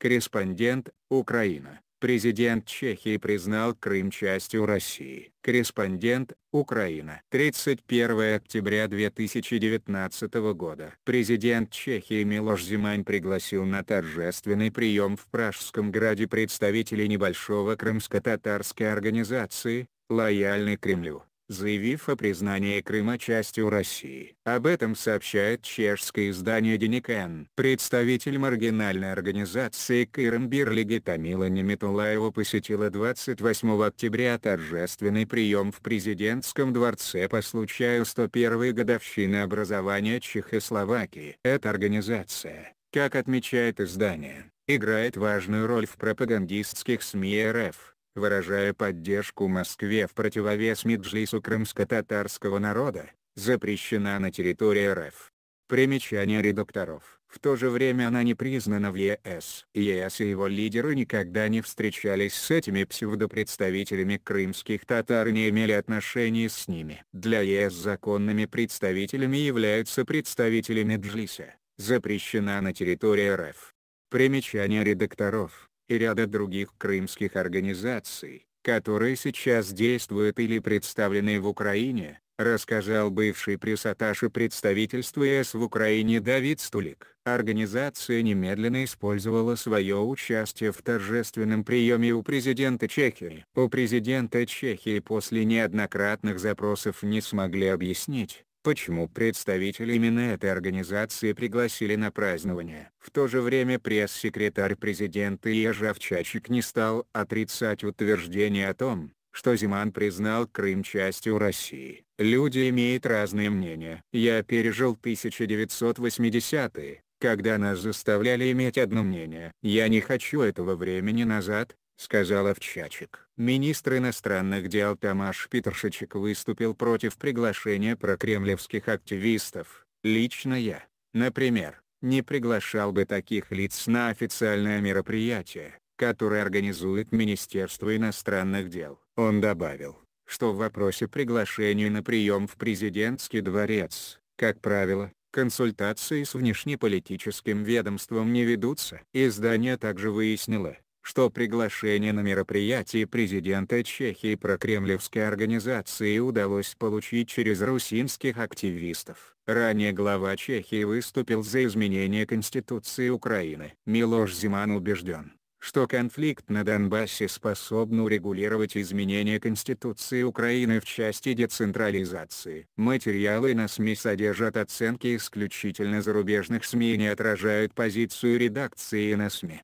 Корреспондент Украина. Президент Чехии признал Крым частью России. Корреспондент Украина. 31 октября 2019 года. Президент Чехии Милош Зимань пригласил на торжественный прием в Пражском граде представителей небольшого крымско-татарской организации, лояльной Кремлю заявив о признании Крыма частью России. Об этом сообщает чешское издание Деникен. Представитель маргинальной организации Кырымбирлиги Тамила Неметулаева посетила 28 октября торжественный прием в президентском дворце по случаю 101-й годовщины образования Чехословакии. Эта организация, как отмечает издание, играет важную роль в пропагандистских СМИ РФ выражая поддержку Москве в противовес Меджлису крымско-татарского народа, запрещена на территории РФ. Примечание редакторов. В то же время она не признана в ЕС. ЕС и его лидеры никогда не встречались с этими псевдопредставителями крымских татар и не имели отношений с ними. Для ЕС законными представителями являются представители Меджлиса, запрещена на территории РФ. Примечание редакторов и ряда других крымских организаций, которые сейчас действуют или представлены в Украине, рассказал бывший пресс-атташе представительства ЕС в Украине Давид Стулик. Организация немедленно использовала свое участие в торжественном приеме у президента Чехии. У президента Чехии после неоднократных запросов не смогли объяснить, почему представители именно этой организации пригласили на празднование. В то же время пресс-секретарь президента Ежи Овчачек не стал отрицать утверждение о том, что Зиман признал Крым частью России. Люди имеют разные мнения. Я пережил 1980-е, когда нас заставляли иметь одно мнение. Я не хочу этого времени назад, сказал Овчачек. Министр иностранных дел Тамаш Питершичек выступил против приглашения прокремлевских активистов. Лично я, например, не приглашал бы таких лиц на официальное мероприятие, которое организует Министерство иностранных дел. Он добавил, что в вопросе приглашения на прием в президентский дворец, как правило, консультации с внешнеполитическим ведомством не ведутся. Издание также выяснило, что приглашение на мероприятие президента Чехии про кремлевской организации удалось получить через русинских активистов. Ранее глава Чехии выступил за изменение Конституции Украины. Милош Зиман убежден, что конфликт на Донбассе способен урегулировать изменения Конституции Украины в части децентрализации. Материалы на СМИ содержат оценки исключительно зарубежных СМИ и не отражают позицию редакции на СМИ.